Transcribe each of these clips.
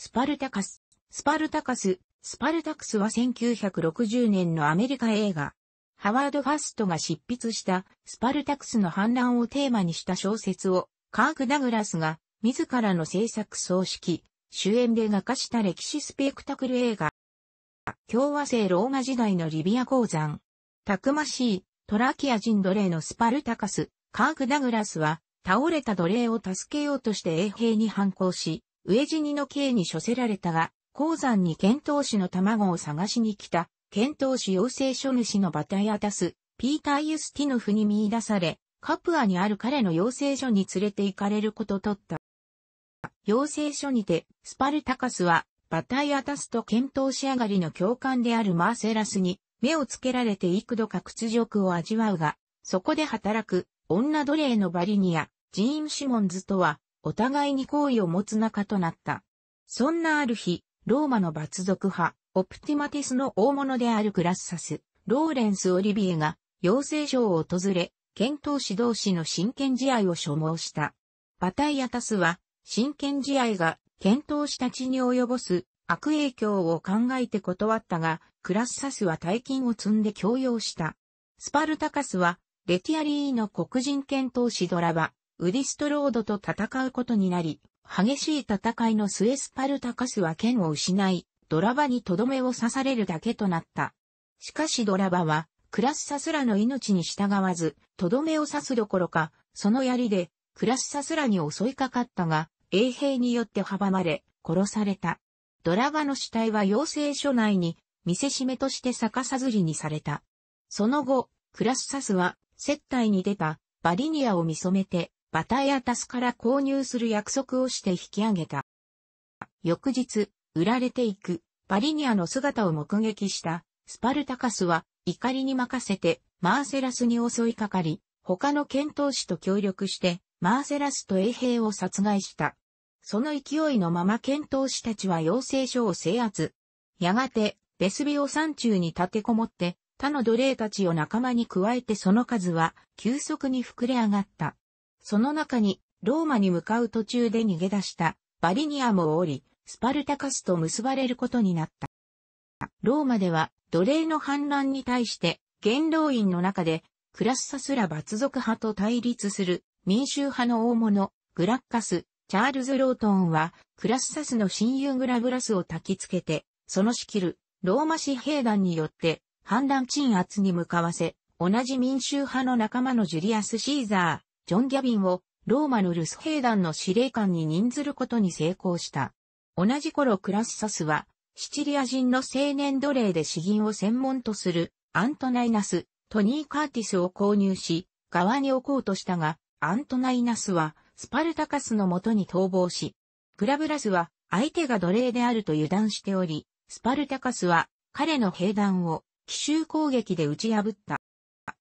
スパルタカス。スパルタカス、スパルタクスは1960年のアメリカ映画。ハワード・ファストが執筆したスパルタクスの反乱をテーマにした小説をカーク・ダグラスが自らの制作総指揮、主演で画化した歴史スペクタクル映画。共和制ローマ時代のリビア鉱山。たくましいトラキア人奴隷のスパルタカス、カーク・ダグラスは倒れた奴隷を助けようとして衛兵に反抗し、上地にの刑に処せられたが、鉱山に遣唐使の卵を探しに来た、遣唐使養成所主のバタヤタス、ピーター・ユスティノフに見出され、カプアにある彼の養成所に連れて行かれることとった。養成所にて、スパルタカスは、バタイアタスと検討仕上がりの教官であるマーセラスに、目をつけられて幾度か屈辱を味わうが、そこで働く、女奴隷のバリニア、ジーン・シモンズとは、お互いに好意を持つ仲となった。そんなある日、ローマの罰族派、オプティマティスの大物であるクラッサス、ローレンス・オリビエが、養成所を訪れ、剣闘士同士の真剣試合を所望した。バタイアタスは、真剣試合が、剣闘士たちに及ぼす悪影響を考えて断ったが、クラッサスは大金を積んで強要した。スパルタカスは、レティアリーの黒人剣闘士ドラバ、ウディストロードと戦うことになり、激しい戦いの末スパルタカスは剣を失い、ドラバにとどめを刺されるだけとなった。しかしドラバは、クラッサスラの命に従わず、とどめを刺すどころか、その槍で、クラッサスラに襲いかかったが、衛兵によって阻まれ、殺された。ドラバの死体は養成所内に、見せしめとして逆さずりにされた。その後、クラッサスは、接待に出た、バリニアを見染めて、バタヤタスから購入する約束をして引き上げた。翌日、売られていくパリニアの姿を目撃したスパルタカスは怒りに任せてマーセラスに襲いかかり、他の剣闘士と協力してマーセラスと衛兵を殺害した。その勢いのまま剣闘士たちは養成所を制圧。やがて、ベスビオ山中に立てこもって、他の奴隷たちを仲間に加えてその数は急速に膨れ上がった。その中に、ローマに向かう途中で逃げ出したバリニアムを降り、スパルタカスと結ばれることになった。ローマでは奴隷の反乱に対して元老院の中でクラッサすら罰族派と対立する民衆派の大物グラッカス、チャールズ・ロートンはクラッサスの親友グラブラスを焚きつけてその仕切るローマ紙兵団によって反乱鎮圧に向かわせ同じ民衆派の仲間のジュリアス・シーザー、ジョン・ギャビンをローマの留守兵団の司令官に任ずることに成功した。同じ頃クラッサスは、シチリア人の青年奴隷で詩吟を専門とするアントナイナス、トニー・カーティスを購入し、側に置こうとしたが、アントナイナスはスパルタカスのもとに逃亡し、グラブラスは相手が奴隷であると油断しており、スパルタカスは彼の兵団を奇襲攻撃で打ち破った。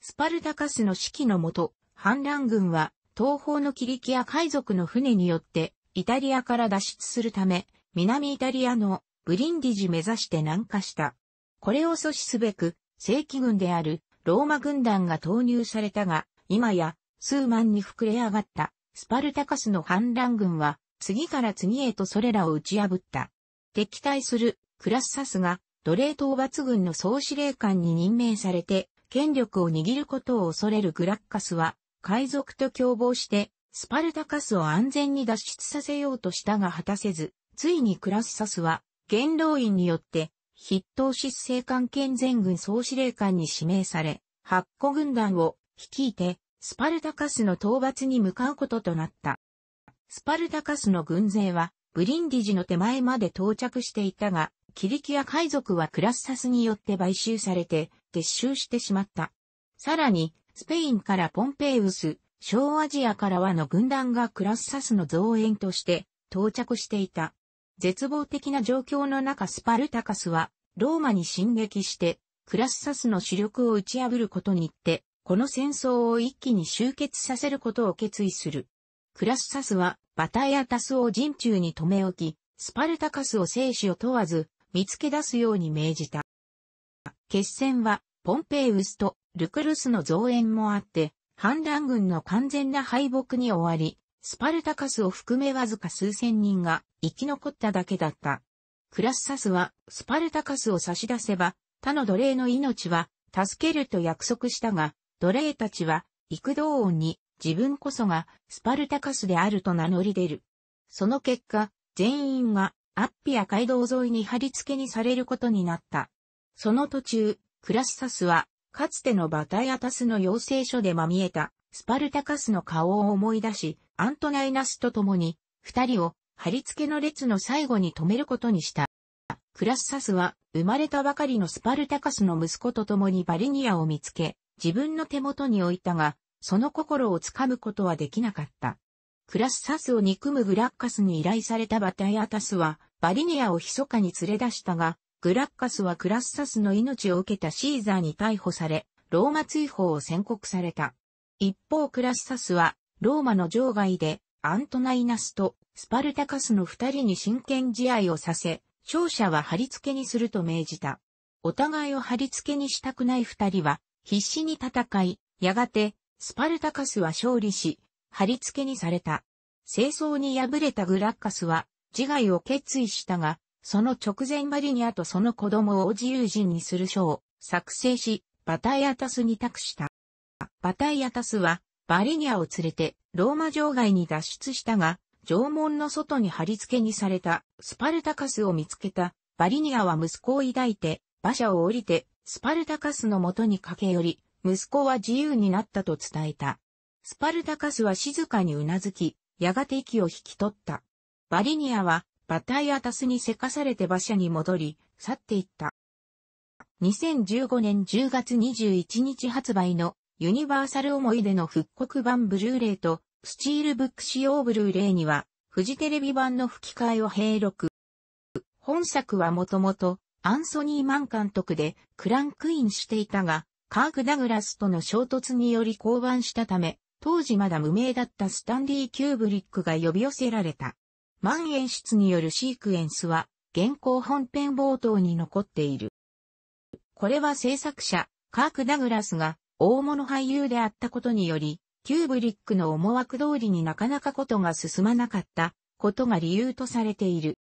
スパルタカスの指揮のもと、反乱軍は東方のキリキア海賊の船によってイタリアから脱出するため南イタリアのブリンディジ目指して南下した。これを阻止すべく正規軍であるローマ軍団が投入されたが今や数万に膨れ上がったスパルタカスの反乱軍は次から次へとそれらを打ち破った。敵対するクラッサスが奴隷討伐軍の総司令官に任命されて権力を握ることを恐れるグラッカスは海賊と共謀して、スパルタカスを安全に脱出させようとしたが果たせず、ついにクラッサスは、元老院によって、筆頭失政官兼全軍総司令官に指名され、八個軍団を率いて、スパルタカスの討伐に向かうこととなった。スパルタカスの軍勢は、ブリンディジの手前まで到着していたが、キリキア海賊はクラッサスによって買収されて、撤収してしまった。さらに、スペインからポンペイウス、小アジアからはの軍団がクラッサスの増援として到着していた。絶望的な状況の中スパルタカスはローマに進撃してクラッサスの主力を打ち破ることにってこの戦争を一気に終結させることを決意する。クラッサスはバタイアタスを陣中に留め置き、スパルタカスを生死を問わず見つけ出すように命じた。決戦はポンペイウスとルクルスの増援もあって、反乱軍の完全な敗北に終わり、スパルタカスを含めわずか数千人が生き残っただけだった。クラッサスはスパルタカスを差し出せば他の奴隷の命は助けると約束したが、奴隷たちは幾道音に自分こそがスパルタカスであると名乗り出る。その結果、全員がアッピア街道沿いに貼り付けにされることになった。その途中、クラッサスはかつてのバタヤタスの養成所でまみえた、スパルタカスの顔を思い出し、アントナイナスと共に、二人を、貼り付けの列の最後に止めることにした。クラッサスは、生まれたばかりのスパルタカスの息子と共にバリニアを見つけ、自分の手元に置いたが、その心をつかむことはできなかった。クラッサスを憎むグラッカスに依頼されたバタヤタスは、バリニアを密かに連れ出したが、グラッカスはクラッサスの命を受けたシーザーに逮捕され、ローマ追放を宣告された。一方クラッサスは、ローマの場外で、アントナイナスとスパルタカスの二人に真剣試合をさせ、勝者は貼り付けにすると命じた。お互いを貼り付けにしたくない二人は、必死に戦い、やがて、スパルタカスは勝利し、貼り付けにされた。清掃に敗れたグラッカスは、自害を決意したが、その直前マリニアとその子供を自由人にする書を作成し、バタイアタスに託した。バタイアタスは、バリニアを連れてローマ城外に脱出したが、城門の外に貼り付けにされたスパルタカスを見つけた。バリニアは息子を抱いて、馬車を降りて、スパルタカスの元に駆け寄り、息子は自由になったと伝えた。スパルタカスは静かにうなずき、やがて息を引き取った。バリニアはバタイアタスにせかされて馬車に戻り、去っていった。2015年10月21日発売のユニバーサル思い出の復刻版ブルーレイとスチールブック仕様ブルーレイにはフジテレビ版の吹き替えを併録。本作はもともとアンソニー・マン監督でクランクインしていたが、カーク・ダグラスとの衝突により降板したため、当時まだ無名だったスタンリー・キューブリックが呼び寄せられた。万演出によるシークエンスは、現行本編冒頭に残っている。これは制作者、カーク・ダグラスが、大物俳優であったことにより、キューブリックの思惑通りになかなかことが進まなかったことが理由とされている。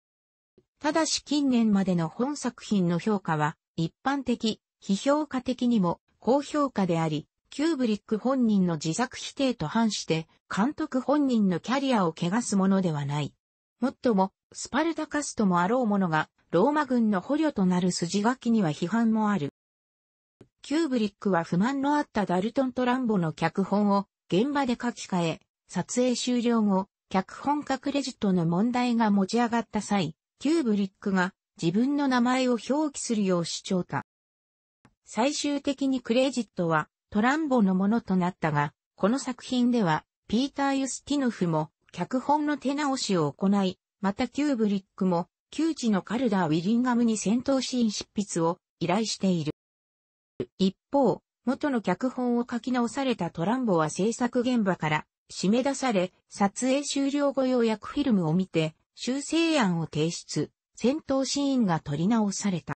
ただし近年までの本作品の評価は一般的、批評家的にも高評価であり、キューブリック本人の自作否定と反して、監督本人のキャリアを汚すものではない。もっとも、スパルタカスともあろうものが、ローマ軍の捕虜となる筋書きには批判もある。キューブリックは不満のあったダルトントランボの脚本を現場で書き換え、撮影終了後、脚本家クレジットの問題が持ち上がった際、キューブリックが自分の名前を表記するよう主張た。最終的にクレジットはトランボのものとなったが、この作品ではピーター・ユスティノフも脚本の手直しを行い、またキューブリックも、旧知のカルダー・ウィリンガムに戦闘シーン執筆を依頼している。一方、元の脚本を書き直されたトランボは制作現場から締め出され、撮影終了後ようやくフィルムを見て、修正案を提出、戦闘シーンが取り直された。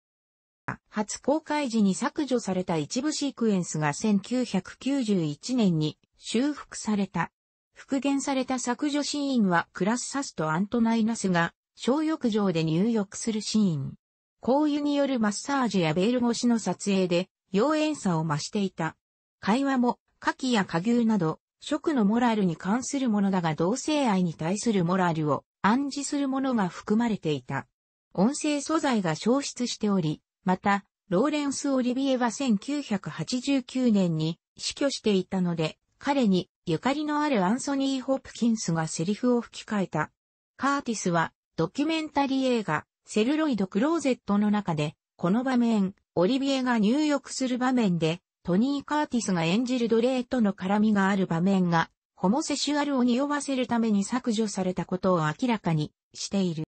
初公開時に削除された一部シークエンスが1991年に修復された。復元された削除シーンはクラスサスとアントナイナスが小浴場で入浴するシーン。香油によるマッサージやベール越しの撮影で妖艶さを増していた。会話も下記や下牛など、食のモラルに関するものだが同性愛に対するモラルを暗示するものが含まれていた。音声素材が消失しており、また、ローレンス・オリビエは1989年に死去していたので、彼にゆかりのあるアンソニー・ホップキンスがセリフを吹き替えた。カーティスはドキュメンタリー映画セルロイド・クローゼットの中でこの場面、オリビエが入浴する場面でトニー・カーティスが演じる奴隷との絡みがある場面がホモセシュアルを匂わせるために削除されたことを明らかにしている。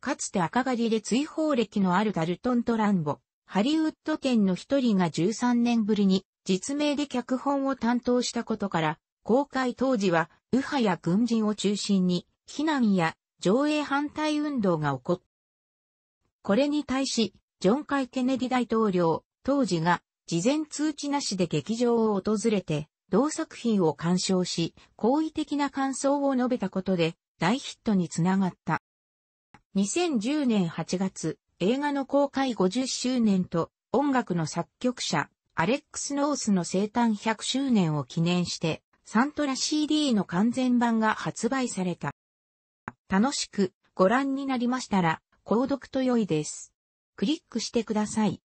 かつて赤狩りで追放歴のあるダルトントランボ、ハリウッド県の一人が13年ぶりに実名で脚本を担当したことから、公開当時は右派や軍人を中心に、避難や上映反対運動が起こった。これに対し、ジョン・カイ・ケネディ大統領、当時が事前通知なしで劇場を訪れて、同作品を鑑賞し、好意的な感想を述べたことで、大ヒットにつながった。2010年8月、映画の公開50周年と音楽の作曲者、アレックス・ノースの生誕100周年を記念して、サントラ CD の完全版が発売された。楽しくご覧になりましたら、購読と良いです。クリックしてください。